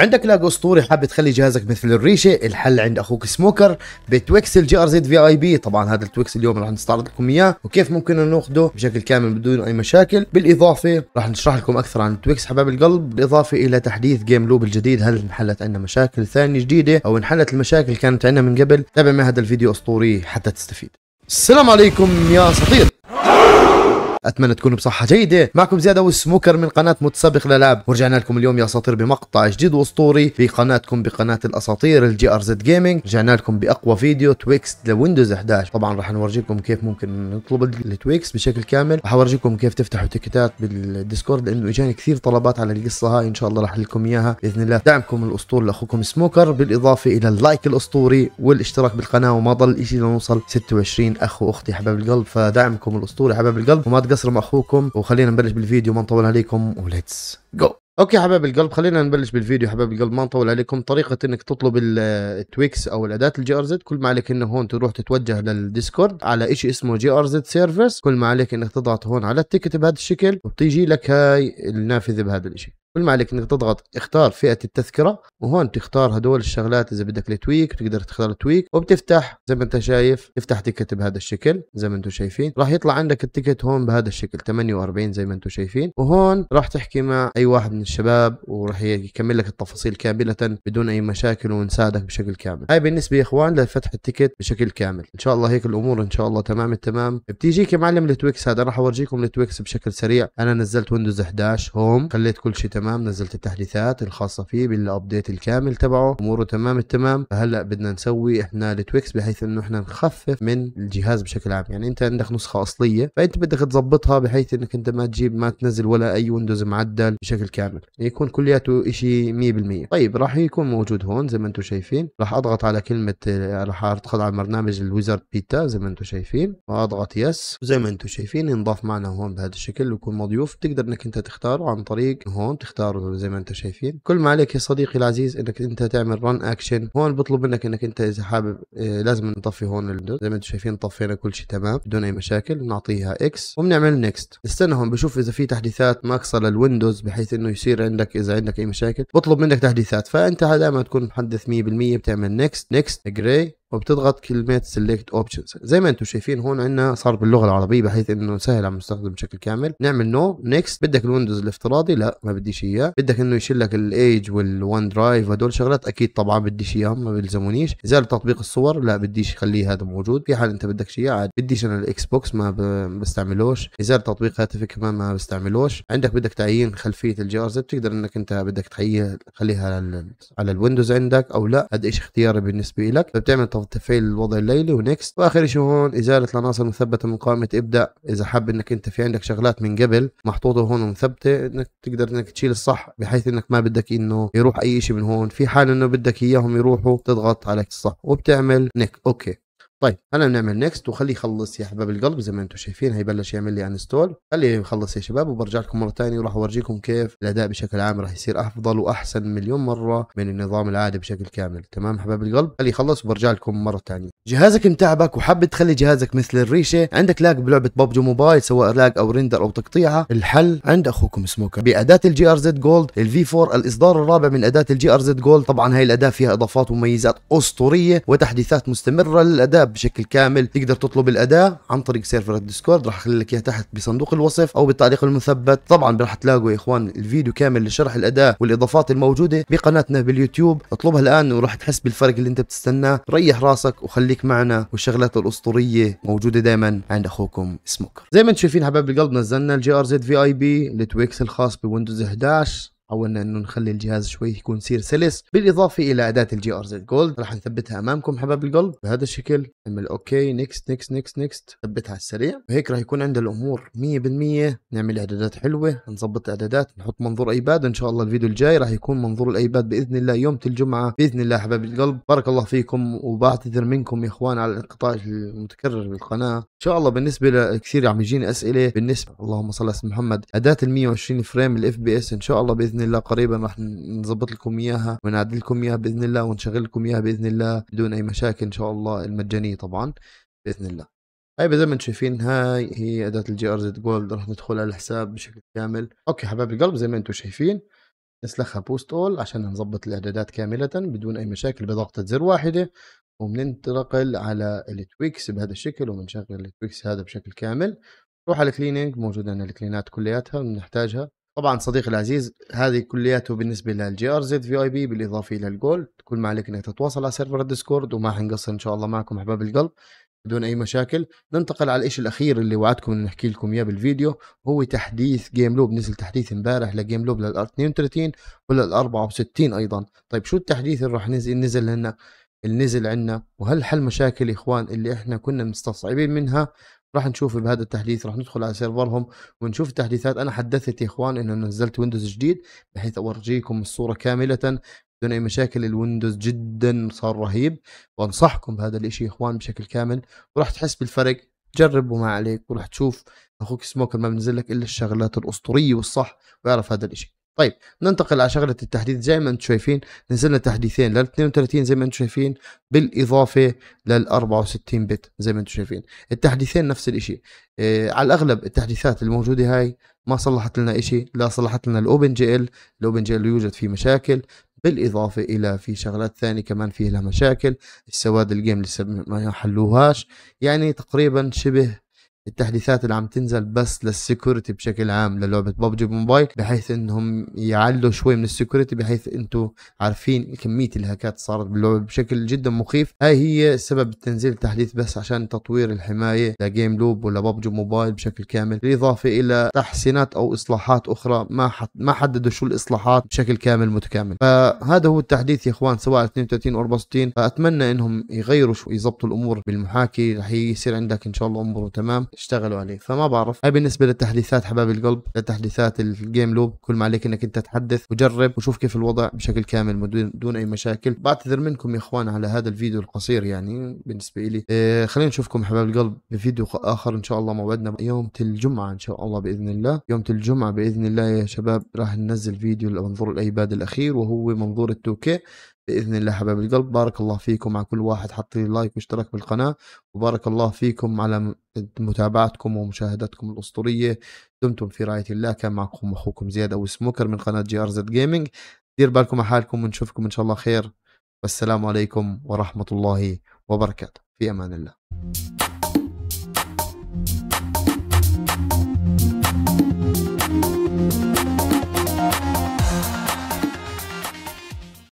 عندك لاج اسطوري حاب تخلي جهازك مثل الريشه الحل عند اخوك سموكر بتويكس الجي ار زد في اي بي طبعا هذا التويكس اليوم راح نستعرض لكم اياه وكيف ممكن ناخده بشكل كامل بدون اي مشاكل بالاضافه راح نشرح لكم اكثر عن التويكس حباب القلب بالاضافه الى تحديث جيم لوب الجديد هل انحلت عندنا مشاكل ثانيه جديده او انحلت المشاكل كانت عندنا من قبل تابع مع هذا الفيديو اسطوري حتى تستفيد السلام عليكم يا صديق اتمنى تكونوا بصحه جيده معكم زياد ابو السموكر من قناه متسابق للعب ورجعنا لكم اليوم يا اساطير بمقطع جديد واسطوري في قناتكم بقناه الاساطير الجي ار زد جيمنج رجعنا لكم باقوى فيديو تويكس لويندوز 11 طبعا راح نورجيكم كيف ممكن نطلب التويكس بشكل كامل راح اورجيكم كيف تفتحوا تيكتات بالديسكورد لانه اجاني كثير طلبات على القصه هاي ان شاء الله راح لكم اياها باذن الله دعمكم الاسطوري لاخوكم سموكر بالاضافه الى اللايك الاسطوري والاشتراك بالقناه وما ضل شيء لنوصل 26 اخ واختي حباب القلب فدعمكم الاسطوري حباب القلب وما تقص مع اخوكم وخلينا نبلش بالفيديو ما نطول عليكم وليتس جو اوكي حبايب القلب خلينا نبلش بالفيديو حبايب القلب ما نطول عليكم طريقه انك تطلب التويكس او الاداه الجي ار زد كل ما عليك انه هون تروح تتوجه للديسكورد على شيء اسمه جي ار زد سيرفيس كل ما عليك انك تضغط هون على التيكت بهذا الشكل وبتيجي لك هاي النافذه بهذا الشيء كل ما عليك انك تضغط اختار فئه التذكره وهون تختار هدول الشغلات اذا بدك التويك تقدر تختار التويك وبتفتح زي ما انت شايف تفتح تيكت بهذا الشكل زي ما انتم شايفين راح يطلع عندك التيكت هون بهذا الشكل 48 زي ما انتم شايفين وهون راح تحكي مع اي واحد من الشباب وراح يكمل لك التفاصيل كامله بدون اي مشاكل ونساعدك بشكل كامل هاي بالنسبه يا اخوان لفتح التيكت بشكل كامل ان شاء الله هيك الامور ان شاء الله تمام التمام بتيجيك يا معلم التويكس هذا راح اورجيكم التويكس بشكل سريع انا نزلت ويندوز 11 هوم خليت كل شيء تمام تمام نزلت التحديثات الخاصه فيه بالابديت الكامل تبعه اموره تمام التمام هلا بدنا نسوي احنا التويكس بحيث انه احنا نخفف من الجهاز بشكل عام يعني انت عندك نسخه اصليه فانت بدك تظبطها بحيث انك انت ما تجيب ما تنزل ولا اي ويندوز معدل بشكل كامل يكون كلياته شيء 100% طيب راح يكون موجود هون زي ما انتم شايفين راح اضغط على كلمه راح ادخل على برنامج الويزارد بيتا زي ما انتم شايفين واضغط يس وزي ما انتم شايفين ينضاف معنا هون بهذا الشكل ويكون مضيوف تقدر انك انت تختاره عن طريق هون تختار اختاره زي ما انتم شايفين كل ما عليك يا صديقي العزيز انك انت تعمل رن اكشن هون بطلب منك انك انت اذا حابب آه، لازم نطفي هون الويندوز زي ما انتم شايفين طفينا كل شيء تمام بدون اي مشاكل نعطيها اكس وبنعمل نكست استنى هون بشوف اذا في تحديثات ناقصه للويندوز بحيث انه يصير عندك اذا عندك اي مشاكل بطلب منك تحديثات فانت دائما تكون محدث 100% بتعمل نكست نكست جراي وبتضغط كلمه سيلكت اوبشنز زي ما انتم شايفين هون عندنا صار باللغه العربيه بحيث انه سهل على المستخدم بشكل كامل نعمل نو no. next بدك الويندوز الافتراضي لا ما بديش اياه بدك انه يشيل لك الايج والون درايف هدول شغلات اكيد طبعا بديش اياهم ما بيلزمونيش ازاله تطبيق الصور لا بديش خليه هذا موجود في حال انت بدك اياه عاد بديش انا الاكس بوكس ما بستعملوش ازاله تطبيق هاتفي كمان ما بستعملوش عندك بدك تعيين خلفيه الجي ار بتقدر انك انت بدك تخليها على الويندوز عندك او لا هذا شيء اختياري بالنسبه لك فبتعمل تفعيل الوضع الليلي ونكست واخر شيء هون ازاله العناصر المثبته من قائمه ابدا اذا حاب انك انت في عندك شغلات من قبل محطوطه هون ومثبته انك تقدر انك تشيل الصح بحيث انك ما بدك انه يروح اي شيء من هون في حال انه بدك اياهم يروحوا تضغط على الصح وبتعمل نك اوكي طيب هلا بنعمل نيكست وخليه يخلص يا حباب القلب زي ما انتم شايفين هيبلش يعمل لي انستول خليه يخلص يا شباب وبرجع لكم مره ثانيه وراح اورجيكم كيف الاداء بشكل عام راح يصير افضل واحسن مليون مره من النظام العادي بشكل كامل تمام حباب القلب خليه يخلص وبرجع لكم مره ثانيه جهازك متعبك وحاب تخلي جهازك مثل الريشه عندك لاج بلعبه ببجي موبايل سواء لاج او ريندر او تقطيعه الحل عند اخوكم سموكر باداه الجي ار زد جولد الفي 4 الاصدار الرابع من اداه الجي ار زد جولد طبعا هاي الاداه فيها اضافات ومميزات اسطوريه وتحديثات مستمره للاداه الاب بشكل كامل تقدر تطلب الاداه عن طريق سيرفر الديسكورد راح اخلي لك اياها تحت بصندوق الوصف او بالتعليق المثبت طبعا راح تلاقوا يا اخوان الفيديو كامل لشرح الاداه والاضافات الموجوده بقناتنا باليوتيوب اطلبها الان وراح تحس بالفرق اللي انت بتستناه ريح راسك وخليك معنا والشغلات الاسطوريه موجوده دائما عند اخوكم سموكر زي ما انتم شايفين حبايب القلب نزلنا الجي ار زد في اي بي التويكس الخاص بويندوز 11 حاولنا انه نخلي الجهاز شوي يكون سير سلس بالاضافه الى اداه الجي ار زد جولد راح نثبتها امامكم حباب القلب بهذا الشكل نعمل اوكي نكست نكست نكست نكست نثبتها على السريع وهيك راح يكون عند الامور 100% نعمل اعدادات حلوه نظبط اعدادات نحط منظور ايباد ان شاء الله الفيديو الجاي راح يكون منظور الايباد باذن الله يوم الجمعه باذن الله حباب القلب بارك الله فيكم وبعتذر منكم يا اخوان على الانقطاع المتكرر بالقناه ان شاء الله بالنسبه لكثير عم يجيني اسئله بالنسبه اللهم صل على محمد اداه ال 120 فريم الاف بي اس ان شاء الله باذن باذن الله قريبا راح نظبط لكم اياها ونعدل لكم اياها باذن الله ونشغل لكم اياها باذن الله بدون اي مشاكل ان شاء الله المجانيه طبعا باذن الله طيب زي ما انتم شايفين هاي هي اداه الجي ار زد جولد راح ندخل على الحساب بشكل كامل اوكي حبايب القلب زي ما انتم شايفين نسلخها بوست اول عشان نظبط الاعدادات كامله بدون اي مشاكل بضغطه زر واحده وبننتقل على التويكس بهذا الشكل وبنشغل التويكس هذا بشكل كامل نروح على الكليننج موجود عندنا الكلينات كلياتها بنحتاجها طبعا صديقي العزيز هذه كلياته بالنسبه للجي ار زد في اي بي بالاضافه الى الجولد كل ما عليك انك تتواصل على سيرفر الديسكورد وما حنقصر ان شاء الله معكم احباب القلب بدون اي مشاكل ننتقل على الشيء الاخير اللي وعدتكم انه نحكي لكم اياه بالفيديو هو تحديث جيم لوب نزل تحديث امبارح لجيم لوب لل 32 ولل 64 ايضا طيب شو التحديث اللي راح نزل نزل لنا اللي نزل عنا وهل حل مشاكل يا اخوان اللي احنا كنا مستصعبين منها راح نشوف بهذا التحديث راح ندخل على سيرفرهم ونشوف التحديثات انا حدثت يا اخوان انه نزلت ويندوز جديد بحيث اورجيكم الصوره كامله بدون اي مشاكل الويندوز جدا صار رهيب وانصحكم بهذا الاشي يا اخوان بشكل كامل وراح تحس بالفرق جرب وما عليك وراح تشوف اخوك سموكر ما بنزل لك الا الشغلات الاسطوريه والصح ويعرف هذا الاشي طيب ننتقل على شغله التحديث زي ما انتم شايفين نزلنا تحديثين لل 32 زي ما انتم شايفين بالاضافه لل 64 بت زي ما انتم شايفين التحديثين نفس الشيء اه على الاغلب التحديثات الموجوده هاي ما صلحت لنا شيء لا صلحت لنا الاوبن جي ال الاوبن جي ال يوجد فيه مشاكل بالاضافه الى في شغلات ثانيه كمان فيها لها مشاكل السواد الجيم لسه ما حلوهاش يعني تقريبا شبه التحديثات اللي عم تنزل بس للسكيورتي بشكل عام للعبه ببجي موبايل بحيث انهم يعلوا شوي من السكيورتي بحيث انتم عارفين كميه الهاكات صارت باللعبه بشكل جدا مخيف هاي هي سبب تنزيل التحديث بس عشان تطوير الحمايه لجيم لوب ولا ببجي موبايل بشكل كامل بالاضافه الى تحسينات او اصلاحات اخرى ما حد ما حددوا شو الاصلاحات بشكل كامل متكامل فهذا هو التحديث يا اخوان سواء 32 او 64 فاتمنى انهم يغيروا شوي يظبطوا الامور بالمحاكي رح يصير عندك ان شاء الله اموره تمام اشتغلوا عليه فما بعرف هاي بالنسبه للتحديثات حباب القلب للتحديثات الجيم لوب كل ما عليك انك انت تحدث وجرب وشوف كيف الوضع بشكل كامل دون اي مشاكل بعتذر منكم يا اخوان على هذا الفيديو القصير يعني بالنسبه لي اه خلينا نشوفكم حباب القلب بفيديو اخر ان شاء الله موعدنا يوم الجمعه ان شاء الله باذن الله يوم الجمعه باذن الله يا شباب راح ننزل فيديو لمنظور الايباد الاخير وهو منظور التوكي 2 باذن الله حبايب القلب بارك الله فيكم على كل واحد حط لي لايك واشترك بالقناه وبارك الله فيكم على متابعتكم ومشاهدتكم الاسطوريه دمتم في رعايه الله كان معكم اخوكم زياد او سموكر من قناه جي ار زد جيمنج دير بالكم على حالكم ونشوفكم ان شاء الله خير والسلام عليكم ورحمه الله وبركاته في امان الله